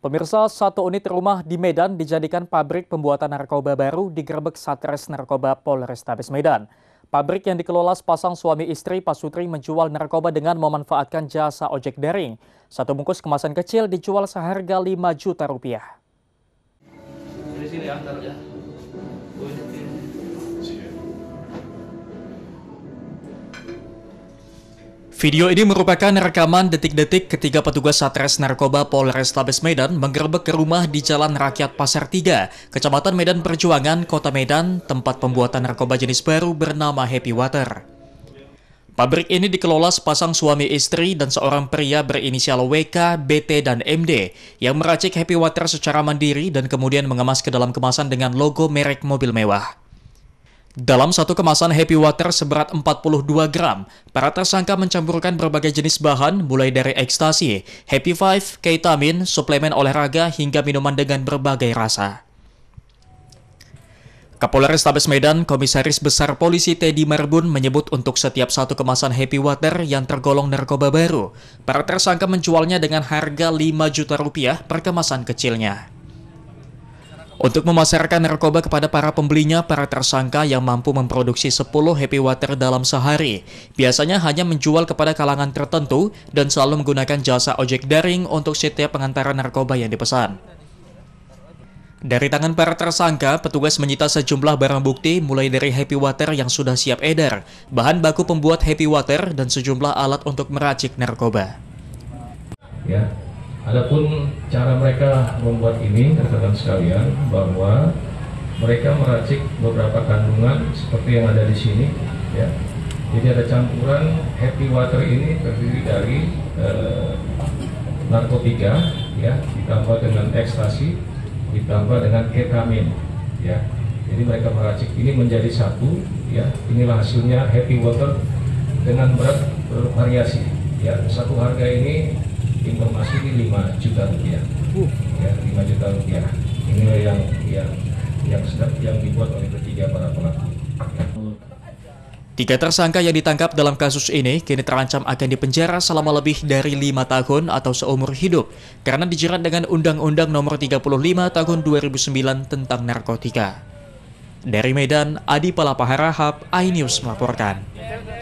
Pemirsa, satu unit rumah di Medan dijadikan pabrik pembuatan narkoba baru di Gerbek Satres Narkoba Polrestabes Medan. Pabrik yang dikelola sepasang suami istri Pak Sutri, menjual narkoba dengan memanfaatkan jasa ojek daring. Satu bungkus kemasan kecil dijual seharga 5 juta rupiah. Ya, ya. Video ini merupakan rekaman detik-detik ketiga petugas Satres Narkoba Polrestabes Medan menggerbek ke rumah di Jalan Rakyat Pasar 3, Kecamatan Medan Perjuangan, Kota Medan, tempat pembuatan narkoba jenis baru bernama Happy Water. Pabrik ini dikelola sepasang suami istri dan seorang pria berinisial WK, BT, dan MD yang meracik Happy Water secara mandiri dan kemudian mengemas ke dalam kemasan dengan logo merek mobil mewah. Dalam satu kemasan happy water seberat 42 gram, para tersangka mencampurkan berbagai jenis bahan mulai dari ekstasi, happy five, ketamin, suplemen olahraga, hingga minuman dengan berbagai rasa. Kapolres Tabes Medan, Komisaris Besar Polisi Teddy Marbun menyebut untuk setiap satu kemasan happy water yang tergolong narkoba baru, para tersangka menjualnya dengan harga 5 juta rupiah per kemasan kecilnya. Untuk memasarkan narkoba kepada para pembelinya, para tersangka yang mampu memproduksi 10 happy water dalam sehari, biasanya hanya menjual kepada kalangan tertentu dan selalu menggunakan jasa ojek daring untuk setiap pengantaran narkoba yang dipesan. Dari tangan para tersangka, petugas menyita sejumlah barang bukti mulai dari happy water yang sudah siap edar, bahan baku pembuat happy water, dan sejumlah alat untuk meracik narkoba. Ya, Adapun cara mereka membuat ini, rekan sekalian, bahwa mereka meracik beberapa kandungan seperti yang ada di sini, ya. Jadi ada campuran happy water ini terdiri dari eh, narkotika, ya, ditambah dengan ekstasi, ditambah dengan ketamin, ya. Jadi mereka meracik ini menjadi satu, ya. Inilah hasilnya happy water dengan berat bervariasi, ya. Satu harga ini informasi ini 5 juta rupiah uh. ya 5 juta rupiah ini yang yang yang sedang yang dibuat oleh ketiga para pelaku Tiga tersangka yang ditangkap dalam kasus ini kini terancam akan dipenjara selama lebih dari lima tahun atau seumur hidup karena dijerat dengan Undang-Undang Nomor 35 Tahun 2009 tentang narkotika. Dari Medan, Adi Palapahara Hab, INews melaporkan.